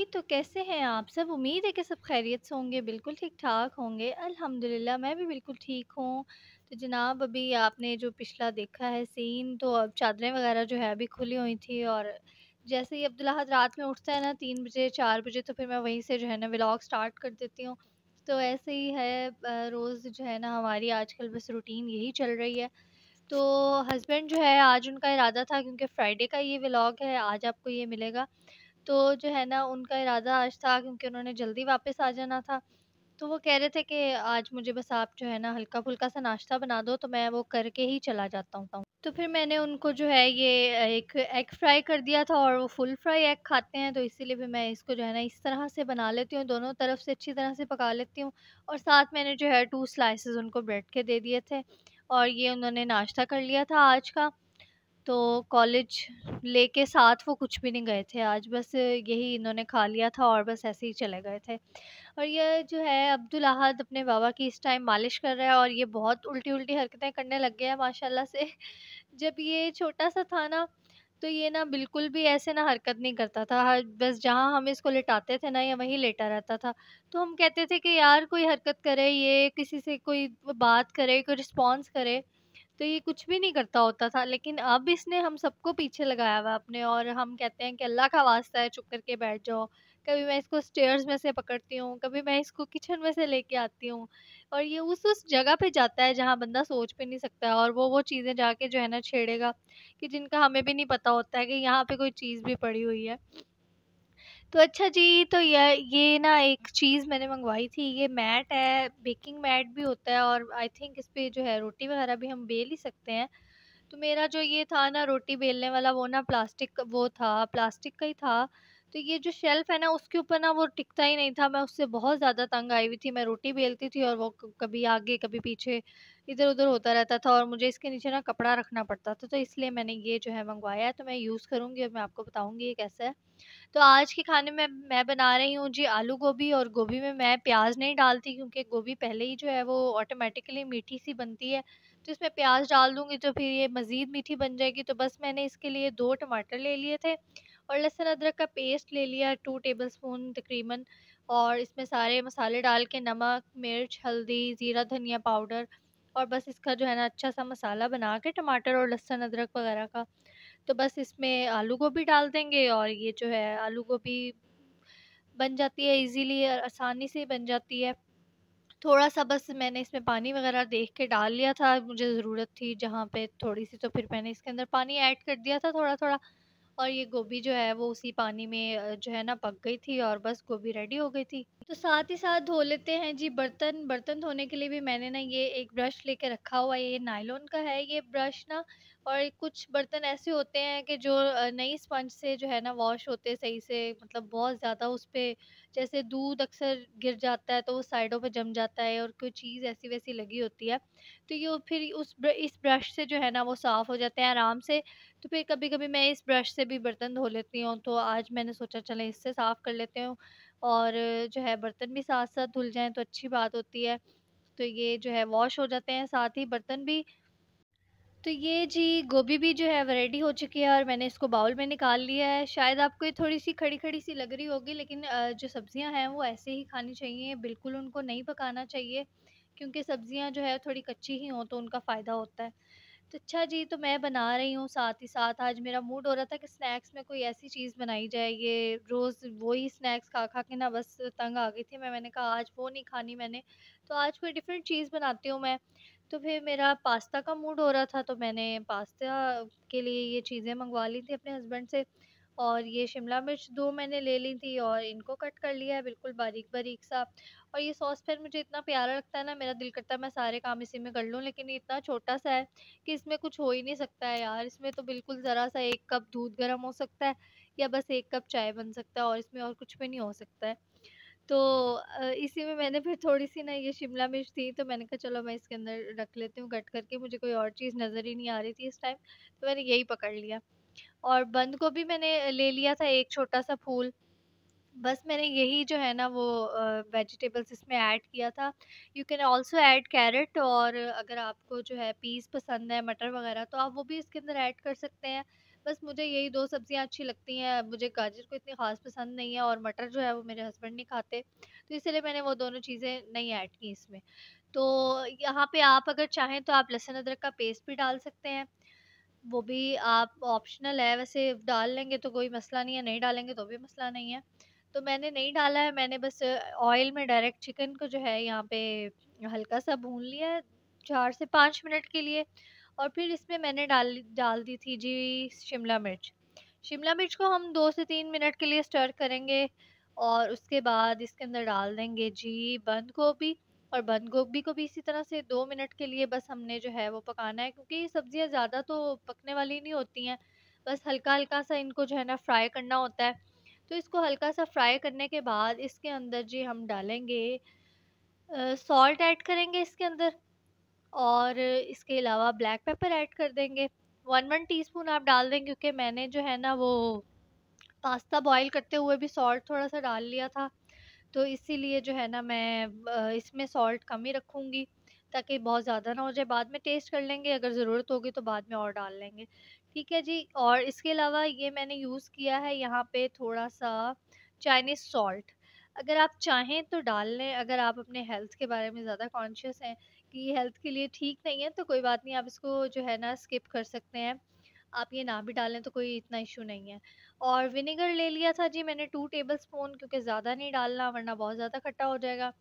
जी तो कैसे हैं आप सब उम्मीद है कि सब खैरियत से होंगे बिल्कुल ठीक ठाक होंगे अल्हम्दुलिल्लाह मैं भी बिल्कुल ठीक हूँ तो जनाब अभी आपने जो पिछला देखा है सीन तो अब चादरें वगैरह जो है अभी खुली हुई थी और जैसे ही हद रात में उठता है ना तीन बजे चार बजे तो फिर मैं वहीं से जो है ना ब्लॉग स्टार्ट कर देती हूँ तो ऐसे ही है रोज़ जो है ना हमारी कल बस रूटीन यही चल रही है तो हस्बैंड जो है आज उनका इरादा था क्योंकि फ्राइडे का ये व्लॉग है आज आपको ये मिलेगा तो जो है ना उनका इरादा आज था क्योंकि उन्होंने जल्दी वापस आ जाना था तो वो कह रहे थे कि आज मुझे बस आप जो है ना हल्का फुल्का सा नाश्ता बना दो तो मैं वो करके ही चला जाता हूँ तो फिर मैंने उनको जो है ये एक एग फ्राई कर दिया था और वो फुल फ्राई एग खाते हैं तो इसीलिए भी मैं इसको जो है ना इस तरह से बना लेती हूँ दोनों तरफ से अच्छी तरह से पका लेती हूँ और साथ मैंने जो है टू स्लाइसिस उनको ब्रेड के दे दिए थे और ये उन्होंने नाश्ता कर लिया था आज का तो कॉलेज लेके साथ वो कुछ भी नहीं गए थे आज बस यही इन्होंने खा लिया था और बस ऐसे ही चले गए थे और ये जो है अब्दुल अहद अपने बाबा की इस टाइम मालिश कर रहा है और ये बहुत उल्टी उल्टी हरकतें करने लग गया है माशाल्लाह से जब ये छोटा सा था ना तो ये ना बिल्कुल भी ऐसे ना हरकत नहीं करता था बस जहाँ हम इसको लेटाते थे ना या वहीं लेटा रहता था तो हम कहते थे कि यार कोई हरकत करे ये किसी से कोई बात करे कोई रिस्पॉन्स करे तो ये कुछ भी नहीं करता होता था लेकिन अब इसने हम सबको पीछे लगाया हुआ अपने और हम कहते हैं कि अल्लाह का वास्ता है चुप करके बैठ जाओ कभी मैं इसको स्टेयर्स में से पकड़ती हूँ कभी मैं इसको किचन में से लेके आती हूँ और ये उस उस जगह पे जाता है जहाँ बंदा सोच भी नहीं सकता और वो वो चीज़ें जाके जो है ना छेड़ेगा कि जिनका हमें भी नहीं पता होता है कि यहाँ पे कोई चीज़ भी पड़ी हुई है तो अच्छा जी तो यह ये ना एक चीज़ मैंने मंगवाई थी ये मैट है बेकिंग मैट भी होता है और आई थिंक इस पर जो है रोटी वगैरह भी हम बेल ही सकते हैं तो मेरा जो ये था ना रोटी बेलने वाला वो ना प्लास्टिक वो था प्लास्टिक का ही था तो ये जो शेल्फ़ है ना उसके ऊपर ना वो टिकता ही नहीं था मैं उससे बहुत ज़्यादा तंग आई हुई थी मैं रोटी बेलती थी और वो कभी आगे कभी पीछे इधर उधर होता रहता था और मुझे इसके नीचे ना कपड़ा रखना पड़ता था तो इसलिए मैंने ये जो है मंगवाया है तो मैं यूज़ करूँगी और मैं आपको बताऊँगी ये कैसा है तो आज के खाने में मैं बना रही हूँ जी आलू गोभी और गोभी में मैं प्याज नहीं डालती क्योंकि गोभी पहले ही जो है वो ऑटोमेटिकली मीठी सी बनती है तो इसमें प्याज डाल दूँगी तो फिर ये मज़ीद मीठी बन जाएगी तो बस मैंने इसके लिए दो टमाटर ले लिए थे और लहसुन अदरक का पेस्ट ले लिया टू टेबल स्पून तकरीबन और इसमें सारे मसाले डाल के नमक मिर्च हल्दी ज़ीरा धनिया पाउडर और बस इसका जो है ना अच्छा सा मसाला बना के टमाटर और लहसुन अदरक वगैरह का तो बस इसमें आलू गोभी डाल देंगे और ये जो है आलू गोभी बन जाती है इजीली आसानी से बन जाती है थोड़ा सा बस मैंने इसमें पानी वगैरह देख के डाल लिया था मुझे ज़रूरत थी जहाँ पे थोड़ी सी तो फिर मैंने इसके अंदर पानी ऐड कर दिया था थोड़ा थोड़ा और ये गोभी जो है वो उसी पानी में जो है ना पक गई थी और बस गोभी रेडी हो गई थी तो साथ ही साथ धो लेते हैं जी बर्तन बर्तन धोने के लिए भी मैंने ना ये एक ब्रश लेके रखा हुआ है ये नायलोन का है ये ब्रश ना और कुछ बर्तन ऐसे होते हैं कि जो नई स्पंज से जो है ना वॉश होते सही से मतलब बहुत ज़्यादा उस पर जैसे दूध अक्सर गिर जाता है तो वो साइडों पे जम जाता है और कोई चीज़ ऐसी वैसी लगी होती है तो ये फिर उस ब्र, इस ब्रश से जो है ना वो साफ़ हो जाते हैं आराम से तो फिर कभी कभी मैं इस ब्रश से भी बर्तन धो लेती हूँ तो आज मैंने सोचा चले इससे साफ़ कर लेते हूँ और जो है बर्तन भी साथ साथ धुल जाएँ तो अच्छी बात होती है तो ये जो है वॉश हो जाते हैं साथ ही बर्तन भी तो ये जी गोभी भी जो है रेडी हो चुकी है और मैंने इसको बाउल में निकाल लिया है शायद आपको ये थोड़ी सी खड़ी खड़ी सी लग रही होगी लेकिन जो सब्ज़ियां हैं वो ऐसे ही खानी चाहिए बिल्कुल उनको नहीं पकाना चाहिए क्योंकि सब्ज़ियां जो है थोड़ी कच्ची ही हों तो उनका फ़ायदा होता है तो अच्छा जी तो मैं बना रही हूँ साथ ही साथ आज मेरा मूड हो रहा था कि स्नैक्स में कोई ऐसी चीज़ बनाई जाए ये रोज़ वही स्नैक्स खा खा के ना बस तंग आ गई थी मैं मैंने कहा आज वो नहीं खानी मैंने तो आज कोई डिफरेंट चीज़ बनाती हूँ मैं तो फिर मेरा पास्ता का मूड हो रहा था तो मैंने पास्ता के लिए ये चीज़ें मंगवा ली थी अपने हस्बैंड से और ये शिमला मिर्च दो मैंने ले ली थी और इनको कट कर लिया है बिल्कुल बारीक बारीक सा और ये सॉस फिर मुझे इतना प्यारा लगता है ना मेरा दिल करता है मैं सारे काम इसी में कर लूँ लेकिन ये इतना छोटा सा है कि इसमें कुछ हो ही नहीं सकता है यार इसमें तो बिल्कुल ज़रा सा एक कप दूध गर्म हो सकता है या बस एक कप चाय बन सकता है और इसमें और कुछ भी नहीं हो सकता है तो इसी में मैंने फिर थोड़ी सी ना ये शिमला मिर्च थी तो मैंने कहा चलो मैं इसके अंदर रख लेती हूँ कट करके मुझे कोई और चीज़ नज़र ही नहीं आ रही थी इस टाइम तो मैंने यही पकड़ लिया और बंद को भी मैंने ले लिया था एक छोटा सा फूल बस मैंने यही जो है ना वो वेजिटेबल्स इसमें ऐड किया था you can also add carrot और अगर आपको जो है पीस पसंद है मटर वगैरह तो आप वो भी इसके अंदर ऐड कर सकते हैं बस मुझे यही दो सब्ज़ियाँ अच्छी लगती हैं मुझे गाजर को इतनी ख़ास पसंद नहीं है और मटर जो है वो मेरे हस्बैंड नहीं खाते तो इसलिए मैंने वो दोनों चीज़ें नहीं ऐड की इसमें तो यहाँ पे आप अगर चाहें तो आप लहसुन अदरक का पेस्ट भी डाल सकते हैं वो भी आप ऑप्शनल है वैसे डाल लेंगे तो कोई मसला नहीं है नहीं डालेंगे तो भी मसला नहीं है तो मैंने नहीं डाला है मैंने बस ऑयल में डायरेक्ट चिकन को जो है यहाँ पे हल्का सा भून लिया है चार से पाँच मिनट के लिए और फिर इसमें मैंने डाल डाल दी थी जी शिमला मिर्च शिमला मिर्च को हम दो से तीन मिनट के लिए स्टर करेंगे और उसके बाद इसके अंदर डाल देंगे जी बंद गोभी और बंद गोभी को भी इसी तरह से दो मिनट के लिए बस हमने जो है वो पकाना है क्योंकि ये सब्ज़ियाँ ज़्यादा तो पकने वाली नहीं होती हैं बस हल्का हल्का सा इनको जो है ना फ्राई करना होता है तो इसको हल्का सा फ्राई करने के बाद इसके अंदर जी हम डालेंगे सॉल्ट ऐड करेंगे इसके अंदर और इसके अलावा ब्लैक पेपर ऐड कर देंगे वन वन टीस्पून आप डाल दें क्योंकि मैंने जो है ना वो पास्ता बॉईल करते हुए भी सॉल्ट थोड़ा सा डाल लिया था तो इसीलिए जो है ना मैं इसमें सॉल्ट कम ही रखूँगी ताकि बहुत ज़्यादा ना हो जाए बाद में टेस्ट कर लेंगे अगर ज़रूरत होगी तो बाद में और डाल लेंगे ठीक है जी और इसके अलावा ये मैंने यूज़ किया है यहाँ पर थोड़ा सा चाइनीज़ सॉल्ट अगर आप चाहें तो डाल लें अगर आप अपने हेल्थ के बारे में ज़्यादा कॉन्शियस हैं आपकी हेल्थ के लिए ठीक नहीं है तो कोई बात नहीं आप इसको जो है ना स्किप कर सकते हैं आप ये ना भी डालें तो कोई इतना इशू नहीं है और विनेगर ले लिया था जी मैंने टू टेबल स्पून क्योंकि ज़्यादा नहीं डालना वरना बहुत ज़्यादा खट्टा हो जाएगा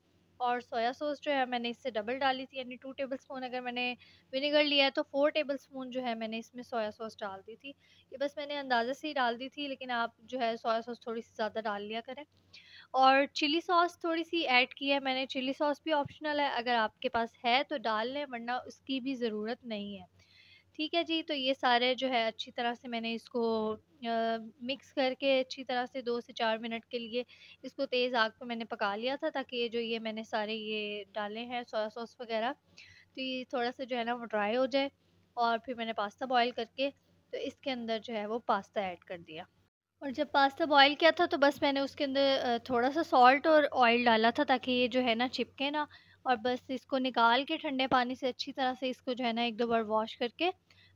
और सोया सॉस जो है मैंने इससे डबल डाली थी यानी टू टेबल स्पून अगर मैंने विनेगर लिया है तो फोर टेबल स्पून जो है मैंने इसमें सोया सॉस डाल दी थी ये बस मैंने अंदाजे से ही डाल दी थी लेकिन आप जो है सोया सॉस थोड़ी सी ज़्यादा डाल लिया करें और चिली सॉस थोड़ी सी ऐड की है मैंने चिली सॉस भी ऑप्शनल है अगर आपके पास है तो डाल लें वरना उसकी भी ज़रूरत नहीं है ठीक है जी तो ये सारे जो है अच्छी तरह से मैंने इसको आ, मिक्स करके अच्छी तरह से दो से चार मिनट के लिए इसको तेज़ आग पर मैंने पका लिया था ताकि ये जो ये मैंने सारे ये डाले हैं सोया सॉस वगैरह तो ये थोड़ा सा जो है ना वो ड्राई हो जाए और फिर मैंने पास्ता बॉईल करके तो इसके अंदर जो है वो पास्ता ऐड कर दिया और जब पास्ता बॉईल किया था तो बस मैंने उसके अंदर थोड़ा सा सॉल्ट और ऑयल डाला था ताकि ये जो है ना चिपके ना और बस इसको निकाल के ठंडे पानी से अच्छी तरह से इसको जो है ना एक दो बार वॉश करके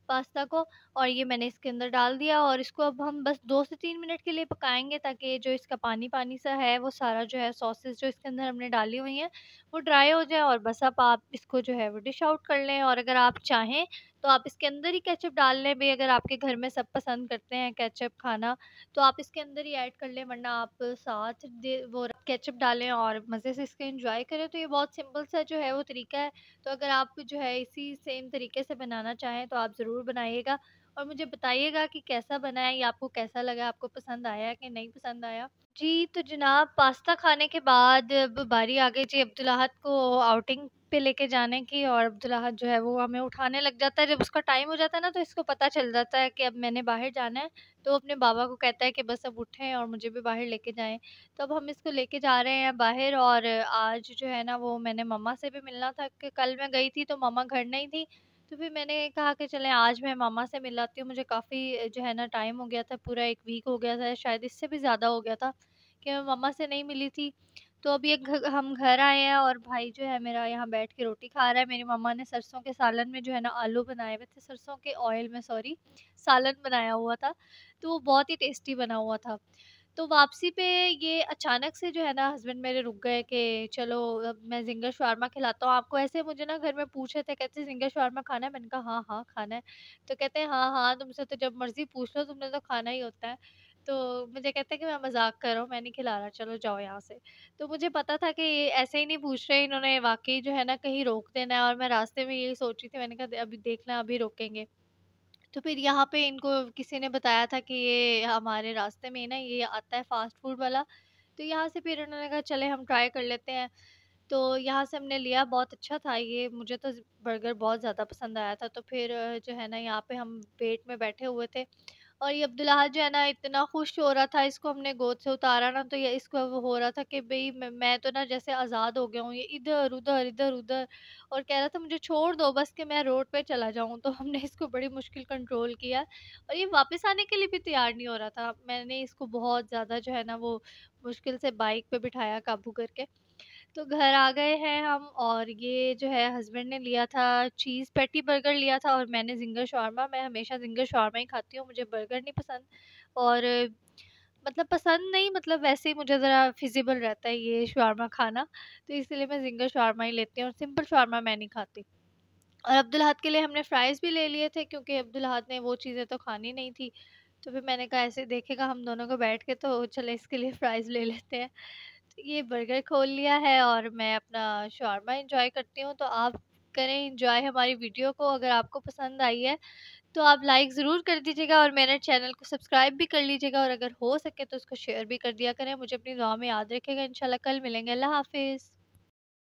पास्ता को और ये मैंने इसके अंदर डाल दिया और इसको अब हम बस दो से तीन मिनट के लिए पकाएंगे ताकि जो इसका पानी पानी सा है वो सारा जो है सॉसेस जो इसके अंदर हमने डाली हुई हैं वो ड्राई हो जाए और बस अब आप इसको जो है वो डिश आउट कर लें और अगर आप चाहें तो आप इसके अंदर ही कैचअप डाल लें भी अगर आपके घर में सब पसंद करते हैं कैचअप खाना तो आप इसके अंदर ही ऐड कर लें वरना आप साथ वो केचप डालें और मज़े से इसके इंजॉय करें तो ये बहुत सिंपल सा जो है वो तरीका है तो अगर आप जो है इसी सेम तरीके से बनाना चाहें तो आप ज़रूर बनाइएगा और मुझे बताइएगा कि कैसा बना है या आपको कैसा लगा आपको पसंद आया कि नहीं पसंद आया जी तो जनाब पास्ता खाने के बाद अब बारी आ गई जी अब्दुल्लाहत को आउटिंग पे लेके जाने की और अब्दुल्लाहत जो है वो हमें उठाने लग जाता है जब उसका टाइम हो जाता है ना तो इसको पता चल जाता है कि अब मैंने बाहर जाना है तो अपने बाबा को कहता है कि बस अब उठें और मुझे भी बाहर लेके जाएं तो अब हम इसको लेके जा रहे हैं बाहर और आज जो है ना वो मैंने मम्मा से भी मिलना था कि कल मैं गई थी तो मम्मा घर नहीं थी तो फिर मैंने कहा कि चलें आज मैं मामा से मिलाती हूँ मुझे काफ़ी जो है ना टाइम हो गया था पूरा एक वीक हो गया था शायद इससे भी ज़्यादा हो गया था कि मैं मामा से नहीं मिली थी तो अभी एक घर हम घर आए हैं और भाई जो है मेरा यहाँ बैठ के रोटी खा रहा है मेरी मम्मा ने सरसों के सालन में जो है ना आलू बनाए हुए थे सरसों के ऑयल में सॉरी सालन बनाया हुआ था तो वो बहुत ही टेस्टी बना हुआ था तो वापसी पे ये अचानक से जो है ना हस्बैंड मेरे रुक गए कि चलो अब मैं जिंगर शवारमा खिलाता हूँ आपको ऐसे मुझे ना घर में पूछे थे कहते जिंगर शवारमा खाना है मैंने कहा हाँ हाँ खाना है तो कहते हैं हाँ हाँ तुमसे तो जब मर्ज़ी पूछ लो तुमने तो खाना ही होता है तो मुझे कहते हैं कि मैं मजाक कर रहा हूँ मैं नहीं खिला रहा चलो जाओ यहाँ से तो मुझे पता था कि ऐसे ही नहीं पूछ रहे इन्होंने वाकई जो है ना कहीं रोक देना है और मैं रास्ते में यही सोच रही थी मैंने कहा अभी देखना अभी रोकेंगे तो फिर यहाँ पे इनको किसी ने बताया था कि ये हमारे रास्ते में ना ये आता है फ़ास्ट फूड वाला तो यहाँ से फिर उन्होंने कहा चले हम ट्राई कर लेते हैं तो यहाँ से हमने लिया बहुत अच्छा था ये मुझे तो बर्गर बहुत ज़्यादा पसंद आया था तो फिर जो है ना यहाँ पे हम वेट में बैठे हुए थे और ये अब्दुल्ला जो है ना इतना खुश हो रहा था इसको हमने गोद से उतारा ना तो ये इसको वो हो रहा था कि भाई मैं तो ना जैसे आज़ाद हो गया हूँ ये इधर उधर इधर उधर और कह रहा था मुझे छोड़ दो बस कि मैं रोड पे चला जाऊँ तो हमने इसको बड़ी मुश्किल कंट्रोल किया और ये वापस आने के लिए भी तैयार नहीं हो रहा था मैंने इसको बहुत ज़्यादा जो है ना वो मुश्किल से बाइक पर बिठाया काबू करके तो घर आ गए हैं हम और ये जो है हस्बैंड ने लिया था चीज़ पेटी बर्गर लिया था और मैंने जिंगर शॉर्मा मैं हमेशा जिंगर शॉर्मा ही खाती हूँ मुझे बर्गर नहीं पसंद और मतलब पसंद नहीं मतलब वैसे ही मुझे ज़रा फिजिबल रहता है ये शॉर्मा खाना तो इसलिए मैं जिंगर शॉर्मा ही लेती हूँ और सिंपल शॉर्मा मैं नहीं खाती और अब्दुल हाद के लिए हमने फ्राइज़ भी ले लिए थे क्योंकि अब्दुल हाद ने वो चीज़ें तो खानी नहीं थी तो फिर मैंने कहा ऐसे देखेगा हम दोनों को बैठ के तो चले इसके लिए फ़्राइज़ ले लेते हैं ये बर्गर खोल लिया है और मैं अपना शॉर्मा इंजॉय करती हूँ तो आप करें इंजॉय हमारी वीडियो को अगर आपको पसंद आई है तो आप लाइक ज़रूर कर दीजिएगा और मेरे चैनल को सब्सक्राइब भी कर लीजिएगा और अगर हो सके तो उसको शेयर भी कर दिया करें मुझे अपनी दुआ में याद रखेगा इंशाल्लाह कल मिलेंगे अल्लाह हाफिज़